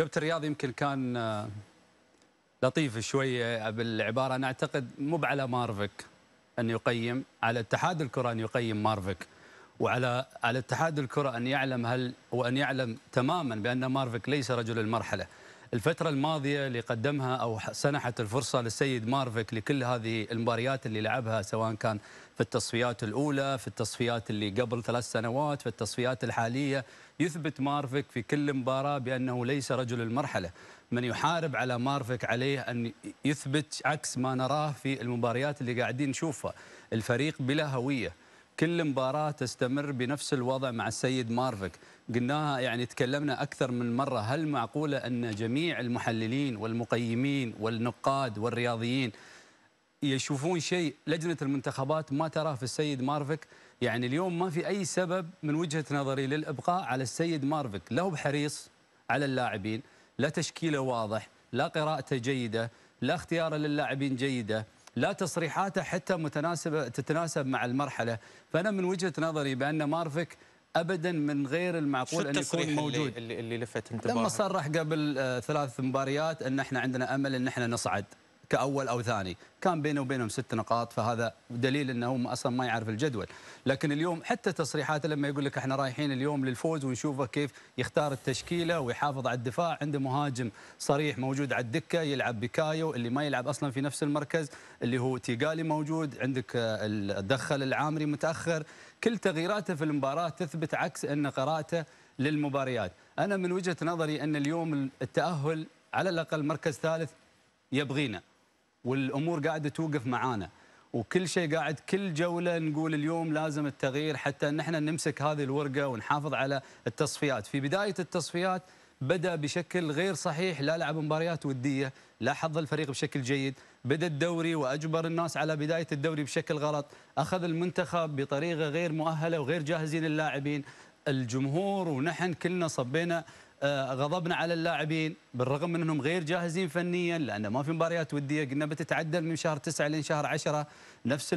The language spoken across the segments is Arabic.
كابتن رياض يمكن كان آه، لطيف شوي بالعباره انا اعتقد مو على مارفك ان يقيم على اتحاد الكره ان يقيم مارفك وعلى على اتحاد الكره ان يعلم هل وان يعلم تماما بان مارفك ليس رجل المرحله الفترة الماضية اللي قدمها أو سنحت الفرصة للسيد مارفيك لكل هذه المباريات اللي لعبها سواء كان في التصفيات الأولى في التصفيات اللي قبل ثلاث سنوات في التصفيات الحالية يثبت مارفيك في كل مباراة بأنه ليس رجل المرحلة من يحارب على مارفيك عليه أن يثبت عكس ما نراه في المباريات اللي قاعدين نشوفها الفريق بلا هوية كل مباراه تستمر بنفس الوضع مع السيد مارفك قلناها يعني تكلمنا اكثر من مره هل معقوله ان جميع المحللين والمقيمين والنقاد والرياضيين يشوفون شيء لجنه المنتخبات ما تراه في السيد مارفك يعني اليوم ما في اي سبب من وجهه نظري للابقاء على السيد مارفك لا هو بحريص على اللاعبين لا تشكيله واضح لا قراءته جيده لا اختياره للاعبين جيده لا تصريحاته حتى متناسبة تتناسب مع المرحلة فأنا من وجهة نظري بأن مارفك ابدا من غير المعقول ان يكون موجود اللي, اللي لفت انتباهك لما صرح قبل آه، ثلاث مباريات ان احنا عندنا امل ان احنا نصعد كأول أو ثاني كان بينه وبينهم ست نقاط فهذا دليل هو أصلا ما يعرف الجدول لكن اليوم حتى تصريحاته لما يقول لك احنا رايحين اليوم للفوز ونشوفه كيف يختار التشكيلة ويحافظ على الدفاع عنده مهاجم صريح موجود على الدكة يلعب بكايو اللي ما يلعب أصلا في نفس المركز اللي هو تيغالي موجود عندك دخل العامري متأخر كل تغييراته في المباراة تثبت عكس أن قراءته للمباريات أنا من وجهة نظري أن اليوم التأهل على الأقل مركز ثالث يبغينا والامور قاعده توقف معانا وكل شيء قاعد كل جوله نقول اليوم لازم التغيير حتى ان احنا نمسك هذه الورقه ونحافظ على التصفيات، في بدايه التصفيات بدا بشكل غير صحيح لا لعب مباريات وديه، لا حظ الفريق بشكل جيد، بدا الدوري واجبر الناس على بدايه الدوري بشكل غلط، اخذ المنتخب بطريقه غير مؤهله وغير جاهزين اللاعبين، الجمهور ونحن كلنا صبينا آه، غضبنا على اللاعبين بالرغم من انهم غير جاهزين فنيا لان ما في مباريات وديه قلنا بتتعدل من شهر 9 لين شهر 10 نفس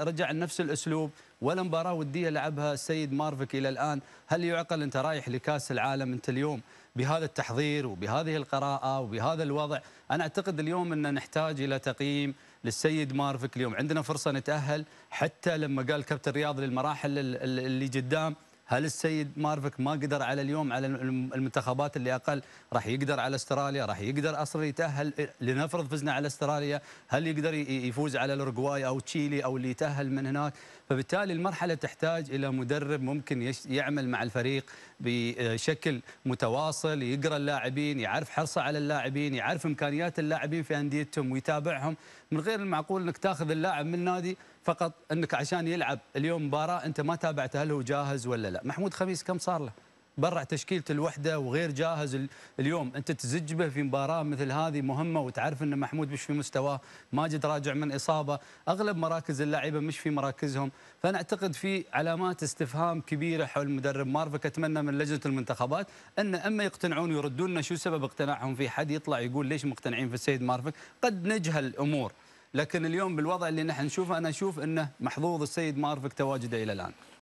رجع نفس الاسلوب ولا مباراه وديه لعبها السيد مارفك الى الان هل يعقل انت رايح لكاس العالم انت اليوم بهذا التحضير وبهذه القراءه وبهذا الوضع انا اعتقد اليوم ان نحتاج الى تقييم للسيد مارفك اليوم عندنا فرصه نتاهل حتى لما قال كابتن رياض للمراحل اللي قدام هل السيد مارفك ما قدر على اليوم على المنتخبات اللي اقل راح يقدر على استراليا راح يقدر اصلا يتاهل لنفرض فزنا على استراليا هل يقدر يفوز على الاورجواي او تشيلي او اللي يتاهل من هناك فبالتالي المرحله تحتاج الى مدرب ممكن يعمل مع الفريق بشكل متواصل يقرا اللاعبين يعرف حرصه على اللاعبين يعرف امكانيات اللاعبين في انديتهم ويتابعهم من غير المعقول انك تاخذ اللاعب من نادي فقط انك عشان يلعب اليوم مباراه انت ما تابعت هل هو جاهز ولا لا محمود خميس كم صار له برع تشكيله الوحده وغير جاهز اليوم انت تزج به في مباراه مثل هذه مهمه وتعرف ان محمود مش في مستواه ماجد راجع من اصابه اغلب مراكز اللاعيبه مش في مراكزهم فانا اعتقد في علامات استفهام كبيره حول المدرب مارفك اتمنى من لجنه المنتخبات ان اما يقتنعون ويردون شو سبب اقتناعهم في حد يطلع يقول ليش مقتنعين في السيد مارفك قد نجهل امور لكن اليوم بالوضع اللي نحن نشوفه انا اشوف انه محظوظ السيد مارفك تواجده الى الان